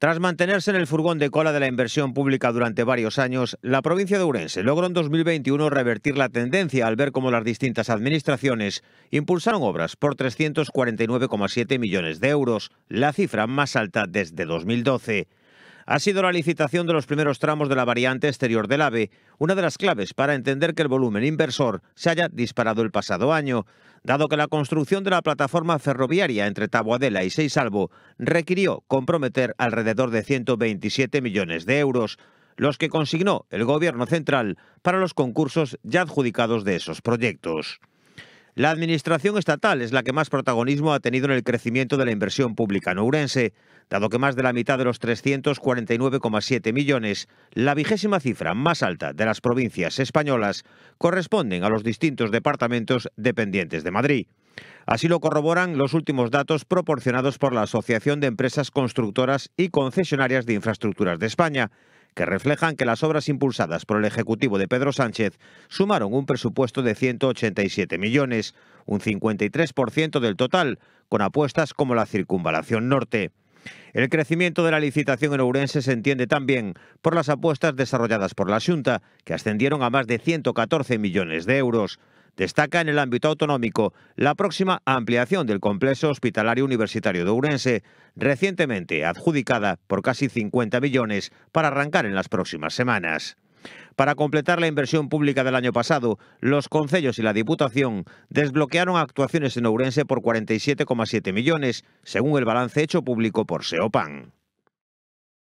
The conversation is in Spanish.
Tras mantenerse en el furgón de cola de la inversión pública durante varios años, la provincia de Urense logró en 2021 revertir la tendencia al ver cómo las distintas administraciones impulsaron obras por 349,7 millones de euros, la cifra más alta desde 2012 ha sido la licitación de los primeros tramos de la variante exterior del AVE, una de las claves para entender que el volumen inversor se haya disparado el pasado año, dado que la construcción de la plataforma ferroviaria entre Tabuadela y Seisalvo requirió comprometer alrededor de 127 millones de euros, los que consignó el Gobierno central para los concursos ya adjudicados de esos proyectos. La administración estatal es la que más protagonismo ha tenido en el crecimiento de la inversión pública nourense, dado que más de la mitad de los 349,7 millones, la vigésima cifra más alta de las provincias españolas, corresponden a los distintos departamentos dependientes de Madrid. Así lo corroboran los últimos datos proporcionados por la Asociación de Empresas Constructoras y Concesionarias de Infraestructuras de España, que reflejan que las obras impulsadas por el Ejecutivo de Pedro Sánchez sumaron un presupuesto de 187 millones, un 53% del total, con apuestas como la circunvalación norte. El crecimiento de la licitación en Ourense se entiende también por las apuestas desarrolladas por la Junta, que ascendieron a más de 114 millones de euros. Destaca en el ámbito autonómico la próxima ampliación del complejo hospitalario universitario de Ourense, recientemente adjudicada por casi 50 millones para arrancar en las próximas semanas. Para completar la inversión pública del año pasado, los concellos y la Diputación desbloquearon actuaciones en Ourense por 47,7 millones, según el balance hecho público por SEOPAN.